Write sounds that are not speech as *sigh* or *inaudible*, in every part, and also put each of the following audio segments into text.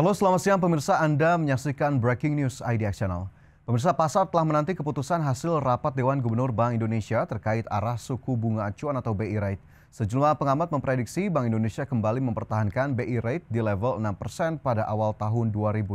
Halo selamat siang pemirsa Anda menyaksikan Breaking News IDX Channel. Pemirsa pasar telah menanti keputusan hasil rapat Dewan Gubernur Bank Indonesia terkait arah suku bunga acuan atau BI e rate. Sejumlah pengamat memprediksi Bank Indonesia kembali mempertahankan BI e rate di level 6% pada awal tahun 2024.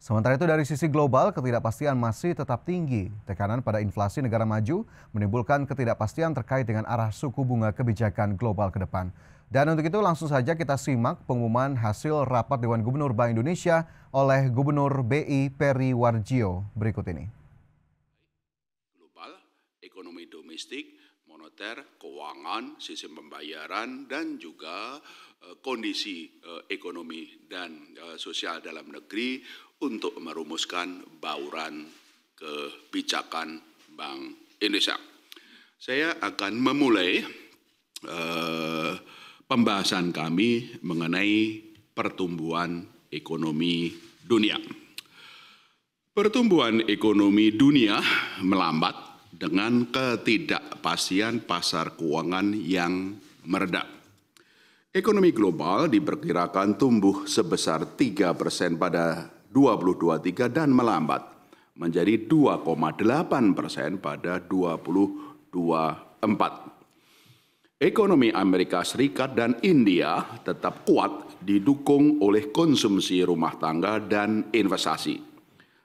Sementara itu dari sisi global, ketidakpastian masih tetap tinggi. Tekanan pada inflasi negara maju menimbulkan ketidakpastian terkait dengan arah suku bunga kebijakan global ke depan. Dan untuk itu langsung saja kita simak pengumuman hasil rapat Dewan Gubernur Bank Indonesia oleh Gubernur BI Peri Warjio berikut ini. Global, ekonomi domestik, moneter, keuangan, sistem pembayaran, dan juga eh, kondisi eh, ekonomi dan eh, sosial dalam negeri untuk merumuskan bauran kebijakan Bank Indonesia. Saya akan memulai uh, pembahasan kami mengenai pertumbuhan ekonomi dunia. Pertumbuhan ekonomi dunia melambat dengan ketidakpastian pasar keuangan yang meredam. Ekonomi global diperkirakan tumbuh sebesar 3 persen pada 2023 dan melambat menjadi 2,8 persen pada 2024. Ekonomi Amerika Serikat dan India tetap kuat didukung oleh konsumsi rumah tangga dan investasi.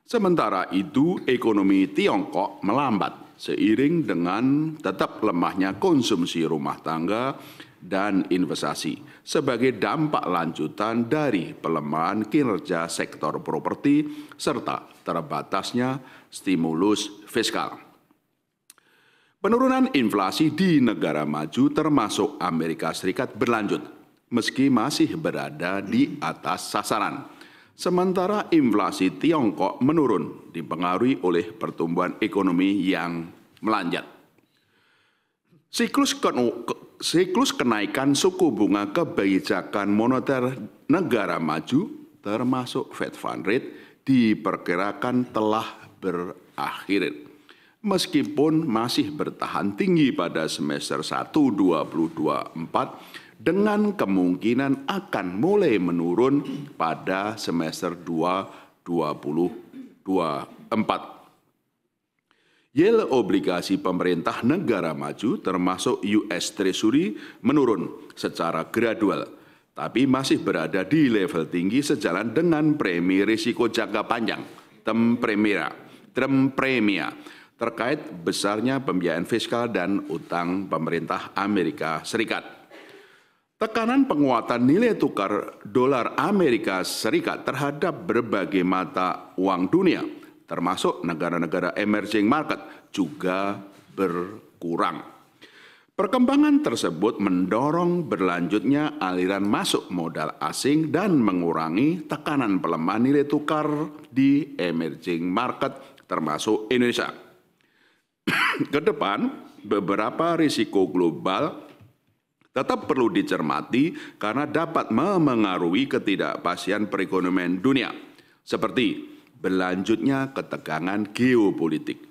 Sementara itu, ekonomi Tiongkok melambat seiring dengan tetap lemahnya konsumsi rumah tangga dan investasi sebagai dampak lanjutan dari pelemahan kinerja sektor properti serta terbatasnya stimulus fiskal. Penurunan inflasi di negara maju termasuk Amerika Serikat berlanjut meski masih berada di atas sasaran. Sementara inflasi Tiongkok menurun dipengaruhi oleh pertumbuhan ekonomi yang melanjat. Siklus siklus kenaikan suku bunga kebijakan moneter negara maju termasuk Fed Fund Rate diperkirakan telah berakhir meskipun masih bertahan tinggi pada semester 1 2024 dengan kemungkinan akan mulai menurun pada semester 2 2024. Yield obligasi pemerintah negara maju termasuk US Treasury menurun secara gradual, tapi masih berada di level tinggi sejalan dengan premi risiko jangka panjang, term premia, term premia terkait besarnya pembiayaan fiskal dan utang pemerintah Amerika Serikat. Tekanan penguatan nilai tukar dolar Amerika Serikat terhadap berbagai mata uang dunia, termasuk negara-negara emerging market, juga berkurang. Perkembangan tersebut mendorong berlanjutnya aliran masuk modal asing dan mengurangi tekanan pelemahan nilai tukar di emerging market termasuk Indonesia. *coughs* ke depan beberapa risiko global tetap perlu dicermati karena dapat memengaruhi ketidakpastian perekonomian dunia, seperti berlanjutnya ketegangan geopolitik,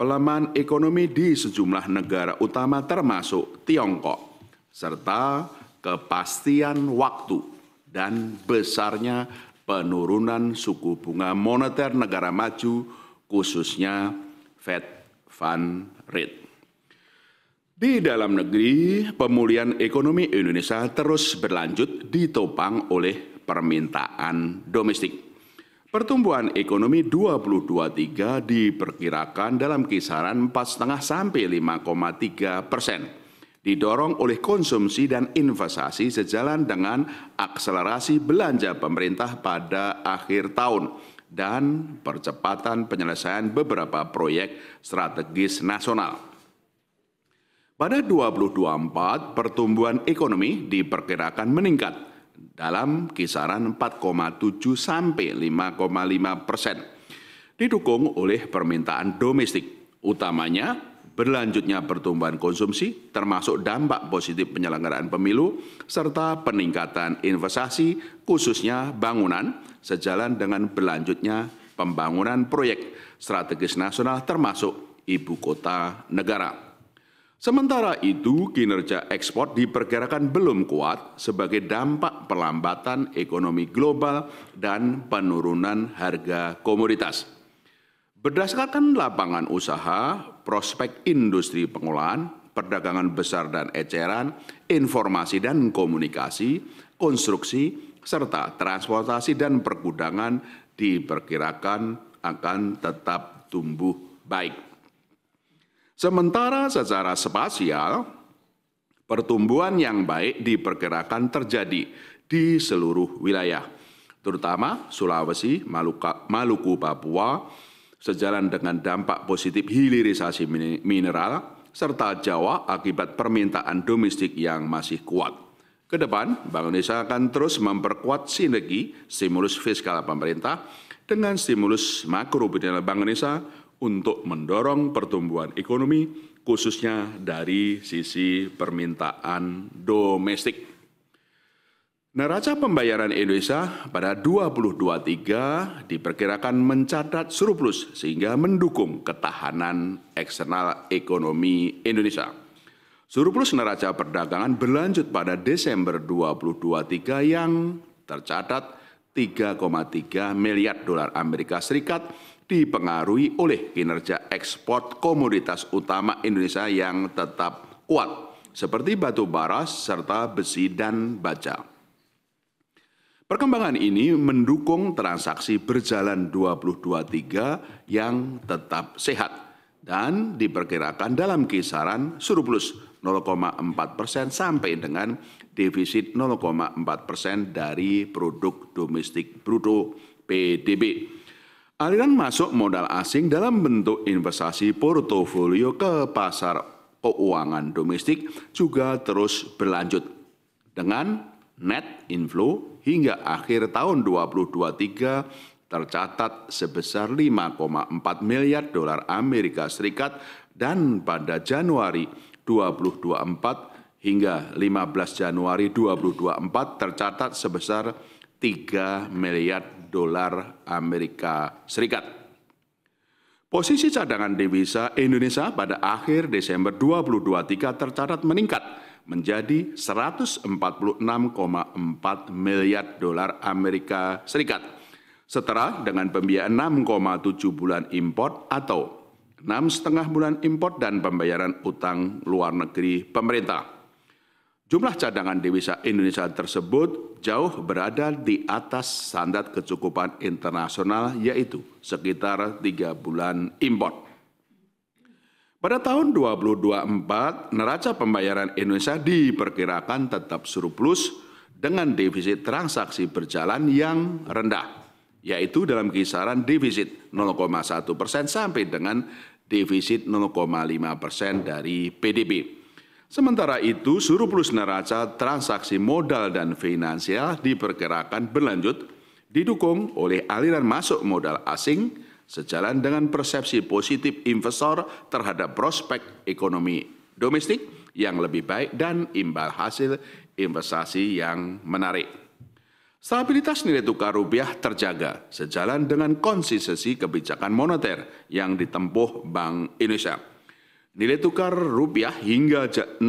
pelemahan ekonomi di sejumlah negara utama termasuk Tiongkok, serta kepastian waktu dan besarnya penurunan suku bunga moneter negara maju khususnya Fed Van rate. Di dalam negeri, pemulihan ekonomi Indonesia terus berlanjut ditopang oleh permintaan domestik. Pertumbuhan ekonomi 2023 diperkirakan dalam kisaran 4,5 sampai 5,3 persen, didorong oleh konsumsi dan investasi sejalan dengan akselerasi belanja pemerintah pada akhir tahun dan percepatan penyelesaian beberapa proyek strategis nasional. Pada 2024, pertumbuhan ekonomi diperkirakan meningkat dalam kisaran 4,7 sampai 5,5 persen, didukung oleh permintaan domestik, utamanya berlanjutnya pertumbuhan konsumsi termasuk dampak positif penyelenggaraan pemilu serta peningkatan investasi khususnya bangunan sejalan dengan berlanjutnya pembangunan proyek strategis nasional termasuk ibu kota negara. Sementara itu, kinerja ekspor diperkirakan belum kuat sebagai dampak perlambatan ekonomi global dan penurunan harga komoditas. Berdasarkan lapangan usaha, prospek industri pengolahan, perdagangan besar dan eceran, informasi dan komunikasi, konstruksi, serta transportasi dan pergudangan diperkirakan akan tetap tumbuh baik. Sementara secara spasial, pertumbuhan yang baik diperkirakan terjadi di seluruh wilayah, terutama Sulawesi, Maluka, Maluku, Papua, sejalan dengan dampak positif hilirisasi mineral serta Jawa akibat permintaan domestik yang masih kuat. ke depan Bank Indonesia akan terus memperkuat sinergi stimulus fiskal pemerintah dengan stimulus makro Bank Indonesia untuk mendorong pertumbuhan ekonomi khususnya dari sisi permintaan domestik. Neraca pembayaran Indonesia pada 2023 diperkirakan mencatat surplus sehingga mendukung ketahanan eksternal ekonomi Indonesia. Surplus neraca perdagangan berlanjut pada Desember 2023 yang tercatat 3,3 miliar dolar Amerika Serikat dipengaruhi oleh kinerja ekspor komoditas utama Indonesia yang tetap kuat seperti batu bara serta besi dan baja. Perkembangan ini mendukung transaksi berjalan 223 yang tetap sehat dan diperkirakan dalam kisaran surplus 0,4 persen sampai dengan defisit 0,4 persen dari produk domestik bruto PDB. Aliran masuk modal asing dalam bentuk investasi portofolio ke pasar keuangan domestik juga terus berlanjut dengan net inflow hingga akhir tahun 2023 tercatat sebesar 5,4 miliar dolar Amerika Serikat dan pada Januari 2024 hingga 15 Januari 2024 tercatat sebesar 3 miliar dolar Amerika Serikat. Posisi cadangan devisa Indonesia pada akhir Desember 2023 tercatat meningkat menjadi 146,4 miliar dolar Amerika Serikat, setara dengan pembiayaan 6,7 bulan import atau 6,5 bulan import dan pembayaran utang luar negeri pemerintah. Jumlah cadangan devisa Indonesia tersebut jauh berada di atas standar kecukupan internasional yaitu sekitar 3 bulan import. Pada tahun 2024, neraca pembayaran Indonesia diperkirakan tetap surplus dengan defisit transaksi berjalan yang rendah, yaitu dalam kisaran defisit 0,1 persen sampai dengan defisit 0,5 persen dari PDB. Sementara itu, surplus neraca transaksi modal dan finansial diperkirakan berlanjut didukung oleh aliran masuk modal asing Sejalan dengan persepsi positif investor terhadap prospek ekonomi domestik yang lebih baik dan imbal hasil investasi yang menarik. Stabilitas nilai tukar rupiah terjaga sejalan dengan konsistensi kebijakan moneter yang ditempuh Bank Indonesia. Nilai tukar rupiah hingga 16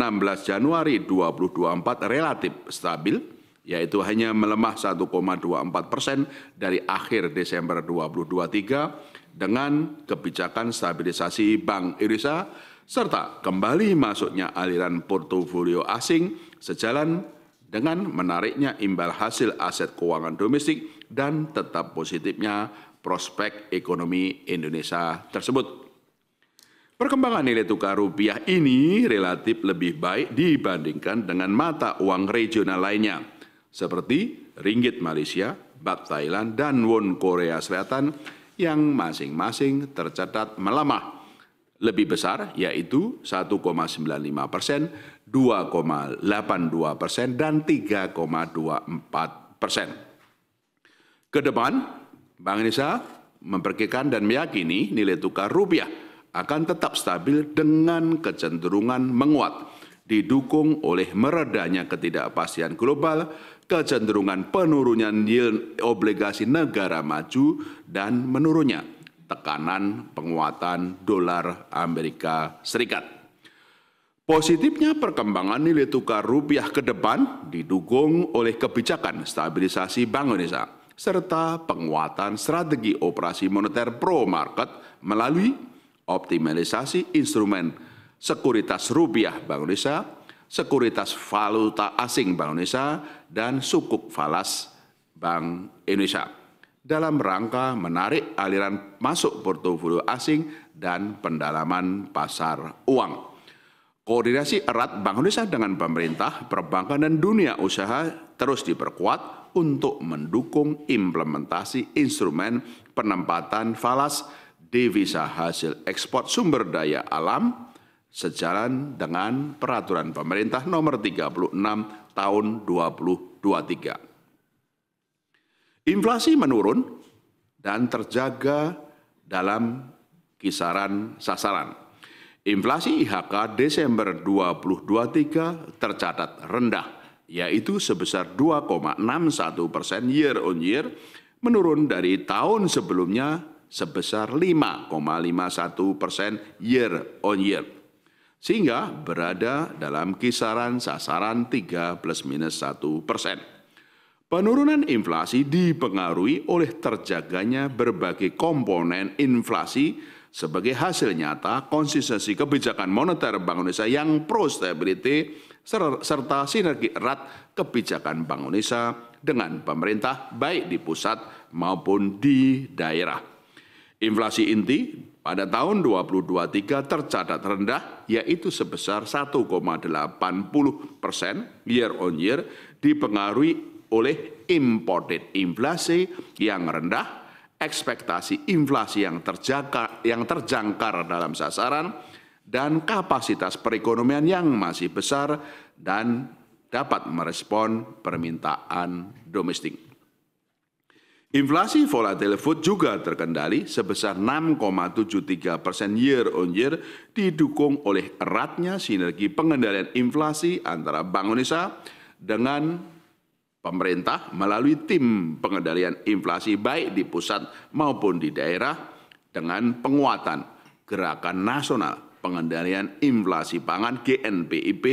Januari 2024 relatif stabil yaitu hanya melemah 1,24 persen dari akhir Desember 2023 dengan kebijakan stabilisasi Bank Indonesia serta kembali masuknya aliran portofolio asing sejalan dengan menariknya imbal hasil aset keuangan domestik dan tetap positifnya prospek ekonomi Indonesia tersebut. Perkembangan nilai tukar rupiah ini relatif lebih baik dibandingkan dengan mata uang regional lainnya seperti ringgit Malaysia, baht Thailand, dan won Korea Selatan yang masing-masing tercatat melemah lebih besar yaitu 1,95 persen, 2,82 persen, dan 3,24 persen. Kedepan, Bank Indonesia memperkirakan dan meyakini nilai tukar rupiah akan tetap stabil dengan kecenderungan menguat didukung oleh meredanya ketidakpastian global, kecenderungan penurunan nilai obligasi negara maju dan menurunnya tekanan penguatan dolar Amerika Serikat. Positifnya perkembangan nilai tukar rupiah ke depan didukung oleh kebijakan stabilisasi Bank Indonesia serta penguatan strategi operasi moneter pro market melalui optimalisasi instrumen sekuritas rupiah Bank Indonesia, sekuritas valuta asing Bank Indonesia, dan sukuk falas Bank Indonesia dalam rangka menarik aliran masuk portofolio asing dan pendalaman pasar uang. Koordinasi erat Bank Indonesia dengan pemerintah, perbankan, dan dunia usaha terus diperkuat untuk mendukung implementasi instrumen penempatan falas devisa hasil ekspor sumber daya alam sejalan dengan peraturan pemerintah nomor 36 tahun 2023. Inflasi menurun dan terjaga dalam kisaran sasaran. Inflasi IHK Desember 2023 tercatat rendah, yaitu sebesar 2,61 persen year on year, menurun dari tahun sebelumnya sebesar 5,51 persen year on year sehingga berada dalam kisaran sasaran 3 plus minus 1 persen. Penurunan inflasi dipengaruhi oleh terjaganya berbagai komponen inflasi sebagai hasil nyata konsistensi kebijakan moneter Bank Indonesia yang pro stability serta sinergi erat kebijakan Bank Indonesia dengan pemerintah baik di pusat maupun di daerah. Inflasi inti pada tahun 2023 tercatat rendah yaitu sebesar 1,80 persen year on year dipengaruhi oleh imported inflasi yang rendah, ekspektasi inflasi yang terjangkar, yang terjangkar dalam sasaran, dan kapasitas perekonomian yang masih besar dan dapat merespon permintaan domestik. Inflasi volatile food juga terkendali sebesar 6,73 persen year on year didukung oleh eratnya sinergi pengendalian inflasi antara Bank Indonesia dengan pemerintah melalui tim pengendalian inflasi baik di pusat maupun di daerah dengan penguatan gerakan nasional pengendalian inflasi pangan GNPIP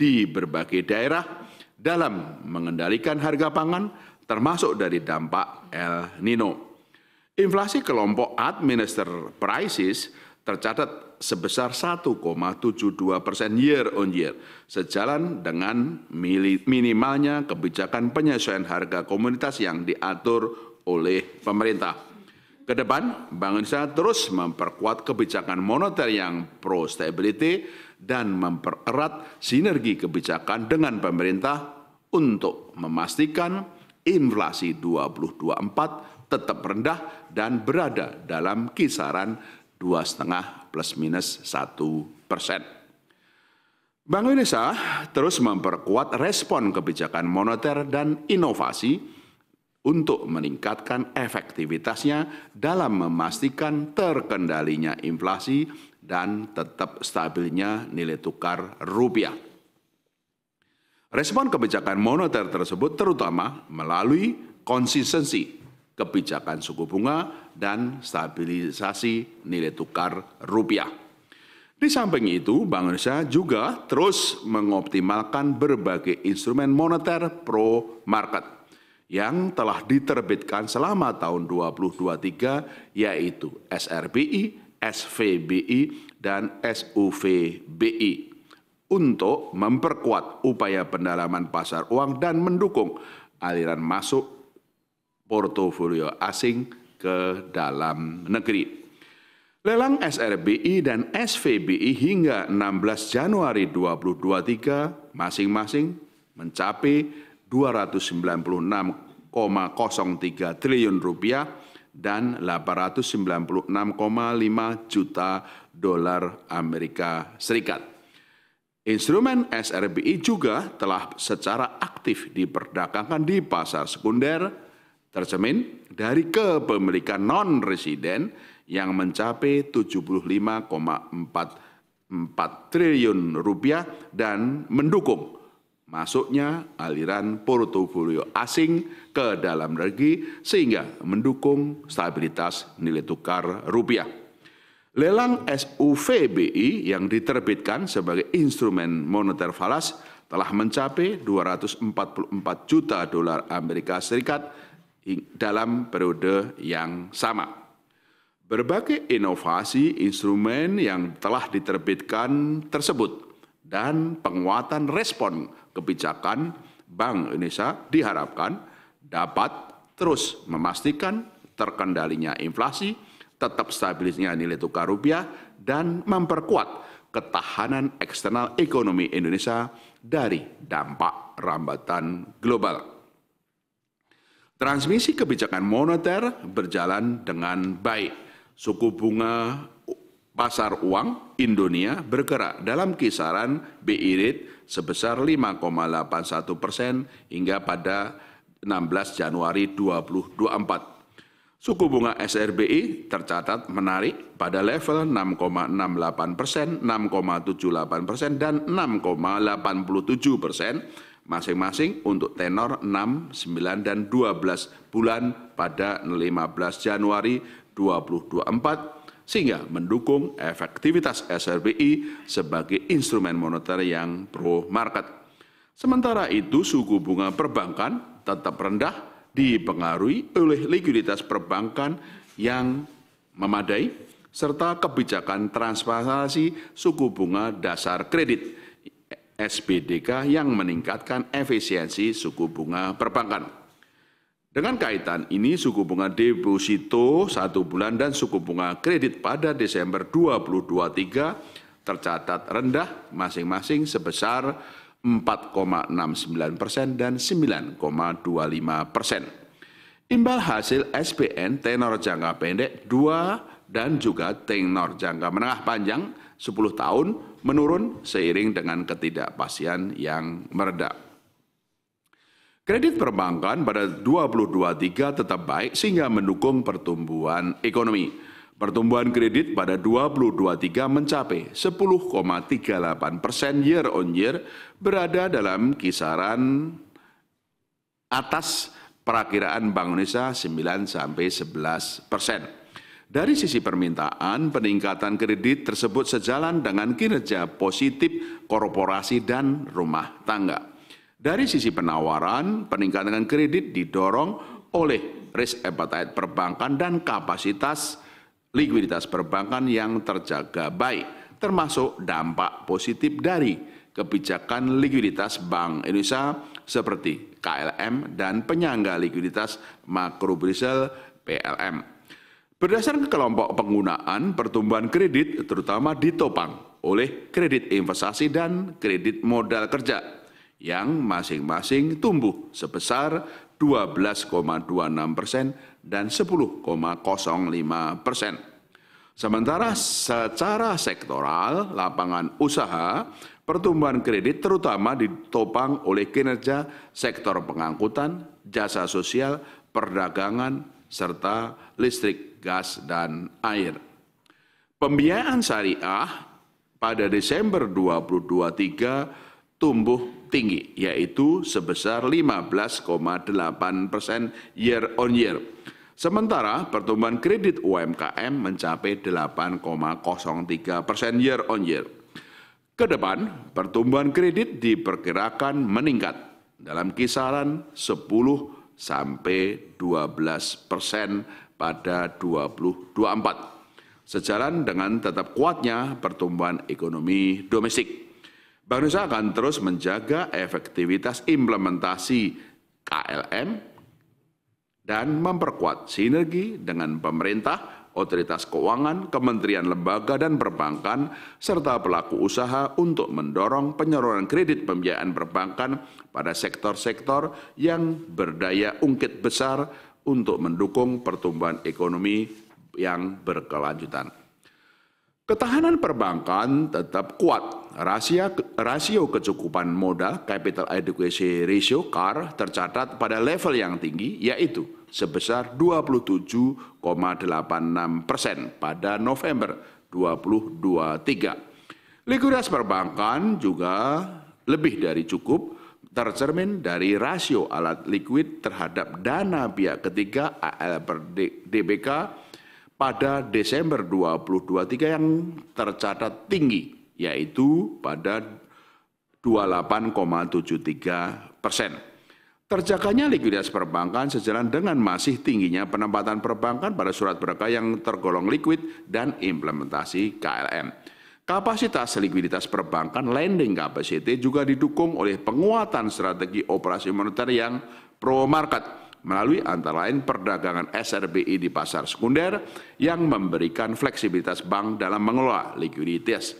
di berbagai daerah dalam mengendalikan harga pangan, termasuk dari dampak El Nino. Inflasi kelompok administer prices tercatat sebesar 1,72 persen year on year, sejalan dengan minimalnya kebijakan penyesuaian harga komunitas yang diatur oleh pemerintah. Kedepan, Bank Indonesia terus memperkuat kebijakan moneter yang pro stability dan mempererat sinergi kebijakan dengan pemerintah untuk memastikan inflasi 2024 tetap rendah dan berada dalam kisaran 2,5 plus minus 1 persen. Bank Indonesia terus memperkuat respon kebijakan moneter dan inovasi untuk meningkatkan efektivitasnya dalam memastikan terkendalinya inflasi dan tetap stabilnya nilai tukar rupiah. Respon kebijakan moneter tersebut terutama melalui konsistensi kebijakan suku bunga dan stabilisasi nilai tukar rupiah. Di samping itu, Bank Indonesia juga terus mengoptimalkan berbagai instrumen moneter pro market yang telah diterbitkan selama tahun 2023 yaitu SRBI, SVBI, dan SUVBI untuk memperkuat upaya pendalaman pasar uang dan mendukung aliran masuk portofolio asing ke dalam negeri. Lelang SRBI dan SVBI hingga 16 Januari 2023 masing-masing mencapai 296,03 triliun rupiah dan 896,5 juta dolar Amerika Serikat. Instrumen SRBI juga telah secara aktif diperdagangkan di pasar sekunder tercemin dari kepemilikan non-residen yang mencapai 75,44 triliun rupiah dan mendukung masuknya aliran portofolio asing ke dalam negeri sehingga mendukung stabilitas nilai tukar rupiah. Lelang SUVBI yang diterbitkan sebagai instrumen moneter falas telah mencapai 244 juta dolar Amerika Serikat dalam periode yang sama. Berbagai inovasi instrumen yang telah diterbitkan tersebut dan penguatan respon kebijakan Bank Indonesia diharapkan dapat terus memastikan terkendalinya inflasi tetap stabilisnya nilai tukar rupiah dan memperkuat ketahanan eksternal ekonomi Indonesia dari dampak rambatan global. Transmisi kebijakan moneter berjalan dengan baik. Suku bunga pasar uang Indonesia bergerak dalam kisaran BI rate sebesar 5,81 persen hingga pada 16 Januari 2024 Suku bunga SRBI tercatat menarik pada level 6,68 persen, 6,78 persen, dan 6,87 persen masing-masing untuk tenor 6, 9, dan 12 bulan pada 15 Januari 2024 sehingga mendukung efektivitas SRBI sebagai instrumen moneter yang pro market. Sementara itu suku bunga perbankan tetap rendah dipengaruhi oleh likuiditas perbankan yang memadai serta kebijakan transparansi suku bunga dasar kredit SBDK yang meningkatkan efisiensi suku bunga perbankan. Dengan kaitan ini, suku bunga deposito satu bulan dan suku bunga kredit pada Desember 2023 tercatat rendah masing-masing sebesar 4,69 persen dan 9,25 persen. Imbal hasil SPN tenor jangka pendek 2 dan juga tenor jangka menengah panjang 10 tahun menurun seiring dengan ketidakpastian yang meredak. Kredit perbankan pada 2023 tetap baik sehingga mendukung pertumbuhan ekonomi. Pertumbuhan kredit pada 2023 mencapai 10,38 persen year on year berada dalam kisaran atas perakiraan Bank Indonesia 9 sampai 11 persen. Dari sisi permintaan, peningkatan kredit tersebut sejalan dengan kinerja positif korporasi dan rumah tangga. Dari sisi penawaran, peningkatan kredit didorong oleh risk appetite perbankan dan kapasitas likuiditas perbankan yang terjaga baik, termasuk dampak positif dari kebijakan likuiditas Bank Indonesia seperti KLM dan penyangga likuiditas makro makrobrisel PLM. Berdasarkan kelompok penggunaan, pertumbuhan kredit terutama ditopang oleh kredit investasi dan kredit modal kerja yang masing-masing tumbuh sebesar 12,26 persen dan 10,05 persen. Sementara secara sektoral, lapangan usaha, pertumbuhan kredit terutama ditopang oleh kinerja sektor pengangkutan, jasa sosial, perdagangan, serta listrik, gas, dan air. Pembiayaan syariah pada Desember 2023 tumbuh tinggi, yaitu sebesar 15,8 persen year on year Sementara pertumbuhan kredit UMKM mencapai 8,03 persen year on year. Kedepan, pertumbuhan kredit diperkirakan meningkat dalam kisaran 10 sampai 12 persen pada 2024 sejalan dengan tetap kuatnya pertumbuhan ekonomi domestik. Bank Indonesia akan terus menjaga efektivitas implementasi KLM dan memperkuat sinergi dengan pemerintah, otoritas keuangan, kementerian lembaga dan perbankan, serta pelaku usaha untuk mendorong penyaluran kredit pembiayaan perbankan pada sektor-sektor yang berdaya ungkit besar untuk mendukung pertumbuhan ekonomi yang berkelanjutan. Ketahanan perbankan tetap kuat. Rasio, rasio kecukupan modal (capital adequacy ratio) CAR tercatat pada level yang tinggi yaitu sebesar 27,86 persen pada November 2023. Likuiditas perbankan juga lebih dari cukup tercermin dari rasio alat likuid terhadap dana pihak ketiga AL per DBK pada Desember 2023 yang tercatat tinggi yaitu pada 28,73 persen. Terjaganya likuiditas perbankan sejalan dengan masih tingginya penempatan perbankan pada surat berharga yang tergolong likuid dan implementasi KLM. Kapasitas likuiditas perbankan lending capacity juga didukung oleh penguatan strategi operasi moneter yang pro market melalui antara lain perdagangan SRBI di pasar sekunder yang memberikan fleksibilitas bank dalam mengelola likuiditas.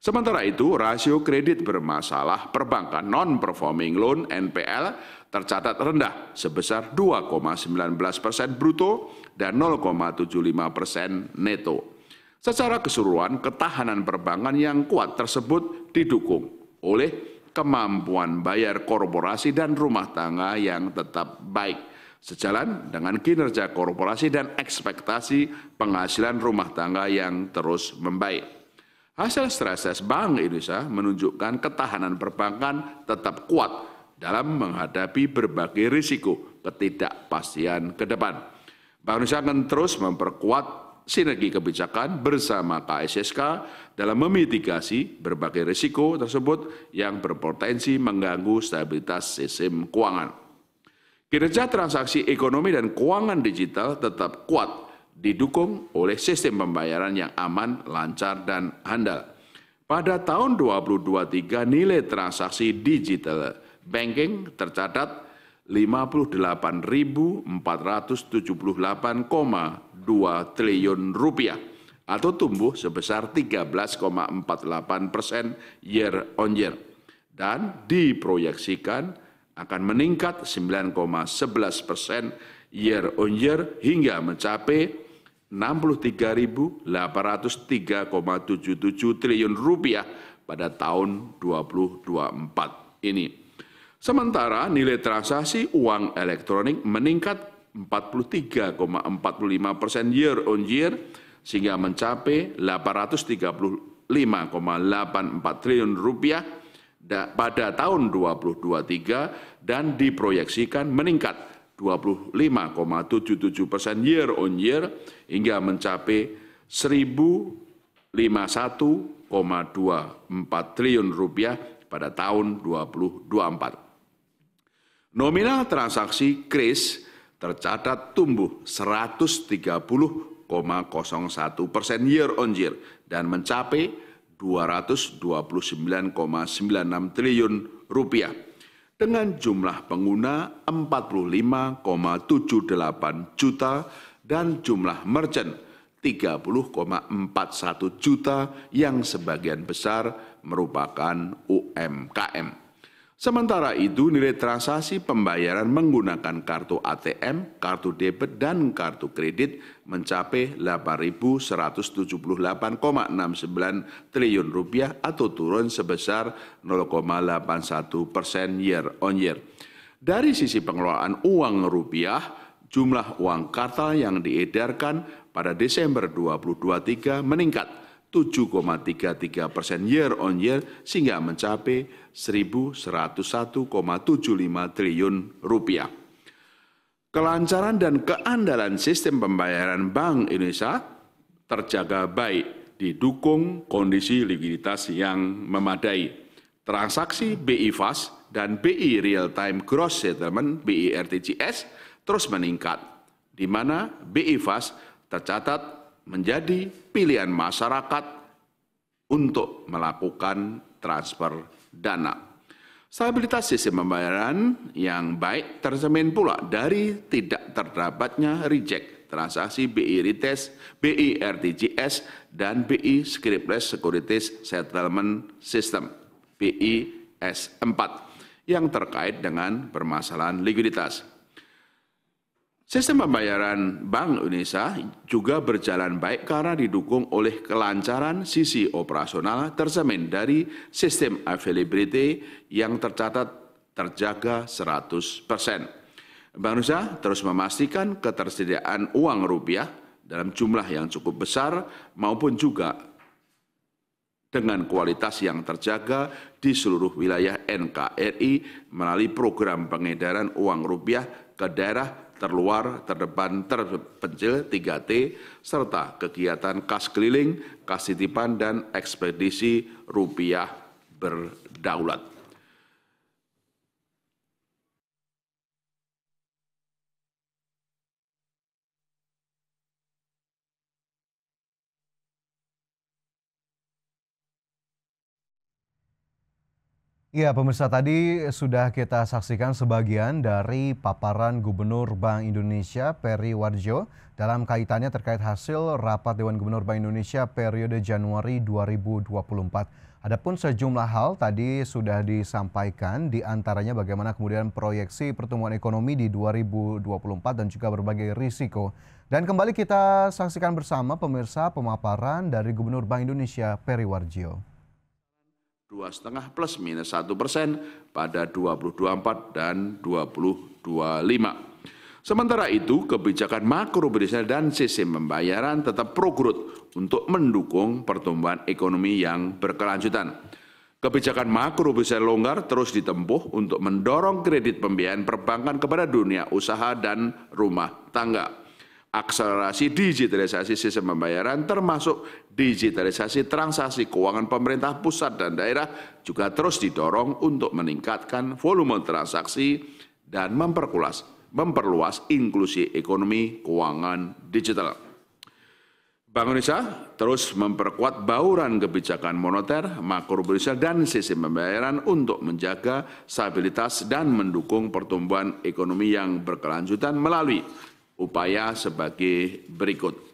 Sementara itu, rasio kredit bermasalah perbankan non-performing loan NPL tercatat rendah sebesar 2,19 persen bruto dan 0,75 persen neto. Secara keseluruhan, ketahanan perbankan yang kuat tersebut didukung oleh kemampuan bayar korporasi dan rumah tangga yang tetap baik sejalan dengan kinerja korporasi dan ekspektasi penghasilan rumah tangga yang terus membaik. Hasil stres Bank Indonesia menunjukkan ketahanan perbankan tetap kuat dalam menghadapi berbagai risiko ketidakpastian ke depan. Bank Indonesia akan terus memperkuat sinergi kebijakan bersama KSSK dalam memitigasi berbagai risiko tersebut yang berpotensi mengganggu stabilitas sistem keuangan. Kinerja transaksi ekonomi dan keuangan digital tetap kuat didukung oleh sistem pembayaran yang aman, lancar, dan handal. Pada tahun 2023 nilai transaksi digital banking tercatat 58.478,2 triliun rupiah atau tumbuh sebesar 13,48 persen year on year dan diproyeksikan akan meningkat 9,11 persen year on year hingga mencapai 63.803,77 triliun rupiah pada tahun 2024 ini. Sementara nilai transaksi uang elektronik meningkat 43,45 persen year on year sehingga mencapai 835,84 triliun rupiah pada tahun 2023 dan diproyeksikan meningkat 25,77 persen year on year hingga mencapai 1.051,24 triliun rupiah pada tahun 2024. Nominal transaksi kris tercatat tumbuh 130,01 persen year on year dan mencapai 229,96 triliun rupiah dengan jumlah pengguna 45,78 juta dan jumlah merchant 30,41 juta yang sebagian besar merupakan UMKM. Sementara itu, nilai transaksi pembayaran menggunakan kartu ATM, kartu debit, dan kartu kredit mencapai 8.178,69 triliun rupiah atau turun sebesar 0,81 persen year on year. Dari sisi pengelolaan uang rupiah, jumlah uang kartal yang diedarkan pada Desember 2023 meningkat 7,33 persen year on year sehingga mencapai 1.101,75 triliun rupiah. Kelancaran dan keandalan sistem pembayaran Bank Indonesia terjaga baik didukung kondisi likuiditas yang memadai. Transaksi BI Fast dan BI Real Time Gross Settlement BI RTGS terus meningkat, di mana BI Fast tercatat menjadi pilihan masyarakat untuk melakukan transfer dana. Stabilitas sistem pembayaran yang baik tercermin pula dari tidak terdapatnya reject transaksi BI Rites, BI RTGS, dan BI Scriptless Securities Settlement System, BI S4, yang terkait dengan permasalahan likuiditas. Sistem pembayaran Bank Indonesia juga berjalan baik karena didukung oleh kelancaran sisi operasional tersemen dari sistem availability yang tercatat terjaga 100 persen. Bank Indonesia terus memastikan ketersediaan uang rupiah dalam jumlah yang cukup besar maupun juga dengan kualitas yang terjaga di seluruh wilayah NKRI melalui program pengedaran uang rupiah ke daerah terluar, terdepan, terpencil, 3T, serta kegiatan kas keliling, kas titipan, dan ekspedisi rupiah berdaulat. Ya, pemirsa tadi sudah kita saksikan sebagian dari paparan Gubernur Bank Indonesia Peri Warjo dalam kaitannya terkait hasil rapat Dewan Gubernur Bank Indonesia periode Januari 2024. Adapun sejumlah hal tadi sudah disampaikan di antaranya bagaimana kemudian proyeksi pertumbuhan ekonomi di 2024 dan juga berbagai risiko. Dan kembali kita saksikan bersama pemirsa pemaparan dari Gubernur Bank Indonesia Peri Warjo dua 2,5 plus minus satu persen pada 2024 dan 2025. Sementara itu, kebijakan makro dan sistem pembayaran tetap pro untuk mendukung pertumbuhan ekonomi yang berkelanjutan. Kebijakan makro longgar terus ditempuh untuk mendorong kredit pembiayaan perbankan kepada dunia usaha dan rumah tangga akselerasi digitalisasi sistem pembayaran termasuk digitalisasi transaksi keuangan pemerintah pusat dan daerah juga terus didorong untuk meningkatkan volume transaksi dan memperkulas, memperluas inklusi ekonomi keuangan digital. Bank Indonesia terus memperkuat bauran kebijakan moneter, makroprudensial dan sistem pembayaran untuk menjaga stabilitas dan mendukung pertumbuhan ekonomi yang berkelanjutan melalui upaya sebagai berikut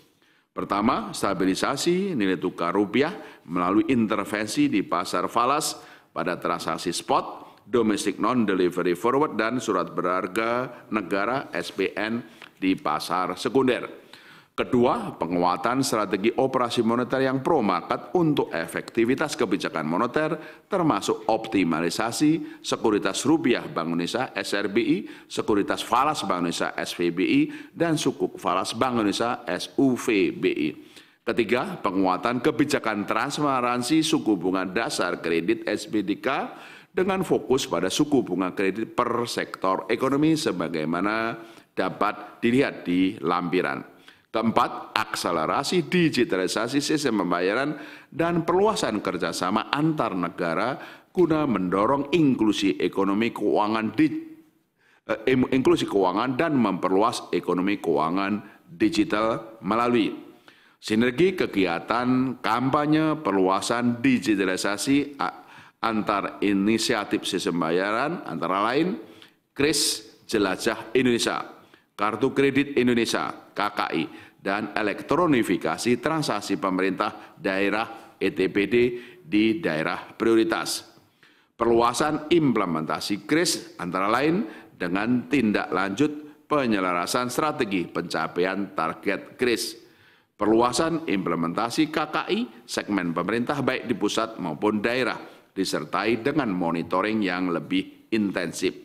Pertama, stabilisasi nilai tukar rupiah melalui intervensi di pasar falas pada transaksi spot, domestic non-delivery forward, dan surat berharga negara SPN di pasar sekunder. Kedua, penguatan strategi operasi moneter yang pro market untuk efektivitas kebijakan moneter termasuk optimalisasi sekuritas rupiah Bank Indonesia SRBI, sekuritas falas Bank Indonesia SVBI dan suku falas Bank Indonesia SUVBI. Ketiga, penguatan kebijakan transparansi suku bunga dasar kredit SBDK dengan fokus pada suku bunga kredit per sektor ekonomi sebagaimana dapat dilihat di lampiran. Keempat, akselerasi digitalisasi sistem pembayaran dan perluasan kerjasama antar negara guna mendorong inklusi ekonomi keuangan di, eh, inklusi keuangan dan memperluas ekonomi keuangan digital melalui sinergi kegiatan kampanye perluasan digitalisasi antar inisiatif sistem pembayaran antara lain KRIS Jelajah Indonesia, Kartu Kredit Indonesia, KKI, dan elektronifikasi transaksi pemerintah daerah ETPD di daerah prioritas. Perluasan implementasi KRIS antara lain dengan tindak lanjut penyelarasan strategi pencapaian target KRIS perluasan implementasi KKI segmen pemerintah baik di pusat maupun daerah disertai dengan monitoring yang lebih intensif.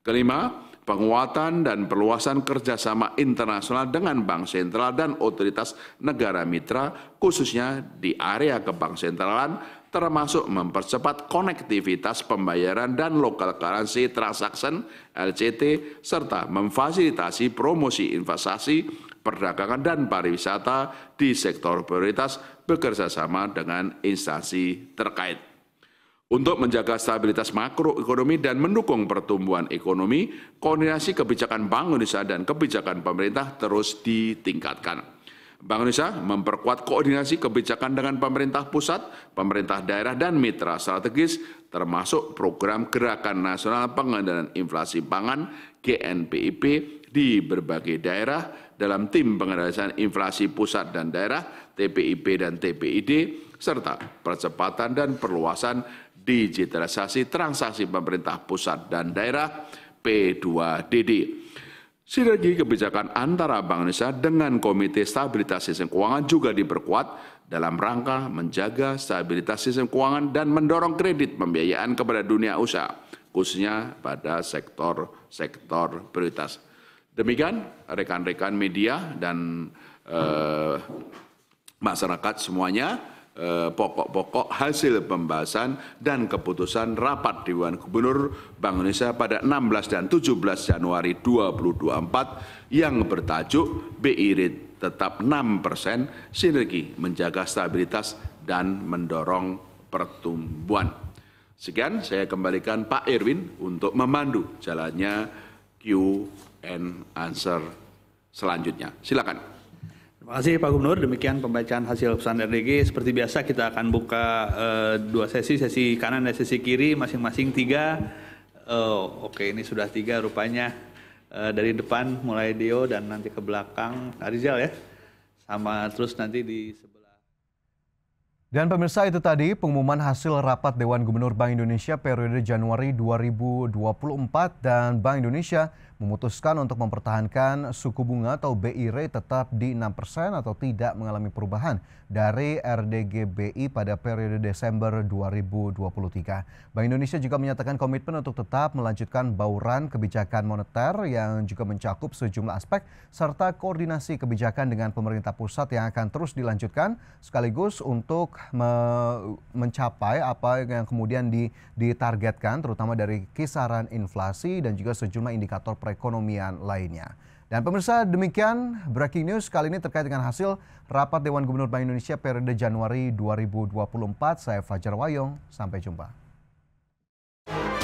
Kelima, penguatan dan perluasan kerjasama internasional dengan bank sentral dan otoritas negara mitra, khususnya di area kebank sentralan, termasuk mempercepat konektivitas pembayaran dan local currency transaction LCT, serta memfasilitasi promosi investasi, perdagangan, dan pariwisata di sektor prioritas bekerjasama dengan instansi terkait. Untuk menjaga stabilitas makroekonomi dan mendukung pertumbuhan ekonomi, koordinasi kebijakan Bank Indonesia dan kebijakan pemerintah terus ditingkatkan. Bank Indonesia memperkuat koordinasi kebijakan dengan pemerintah pusat, pemerintah daerah, dan mitra strategis, termasuk program Gerakan Nasional Pengendalian Inflasi Pangan GNPIP di berbagai daerah dalam tim pengendalian inflasi pusat dan daerah TPIP dan TPID serta percepatan dan perluasan digitalisasi transaksi pemerintah pusat dan daerah P2DD. Sinergi kebijakan antara Bank Indonesia dengan Komite Stabilitas Sistem Keuangan juga diperkuat dalam rangka menjaga stabilitas sistem keuangan dan mendorong kredit pembiayaan kepada dunia usaha, khususnya pada sektor-sektor prioritas. Demikian rekan-rekan media dan eh, masyarakat semuanya. Eh, pokok-pokok hasil pembahasan dan keputusan rapat Dewan Gubernur Bank Indonesia pada 16 dan 17 Januari 2024 yang bertajuk BI Rate tetap 6 persen, sinergi menjaga stabilitas dan mendorong pertumbuhan. Sekian saya kembalikan Pak Irwin untuk memandu jalannya Q and answer selanjutnya. Silakan. Terima kasih Pak Gubernur, demikian pembacaan hasil pesan RDG. Seperti biasa kita akan buka uh, dua sesi, sesi kanan dan sesi kiri, masing-masing tiga. Uh, Oke, okay, ini sudah tiga rupanya. Uh, dari depan mulai Dio dan nanti ke belakang Arizal nah, ya. Sama terus nanti di sebelah. Dan pemirsa itu tadi pengumuman hasil rapat Dewan Gubernur Bank Indonesia periode Januari 2024 dan Bank Indonesia memutuskan untuk mempertahankan suku bunga atau BI rate tetap di 6% atau tidak mengalami perubahan dari RDGBI pada periode Desember 2023. Bank Indonesia juga menyatakan komitmen untuk tetap melanjutkan bauran kebijakan moneter yang juga mencakup sejumlah aspek serta koordinasi kebijakan dengan pemerintah pusat yang akan terus dilanjutkan sekaligus untuk me mencapai apa yang kemudian di, ditargetkan terutama dari kisaran inflasi dan juga sejumlah indikator perekonomian lainnya. Dan pemirsa demikian breaking news kali ini terkait dengan hasil rapat Dewan Gubernur Bank Indonesia periode Januari 2024. Saya Fajar Wayong, sampai jumpa.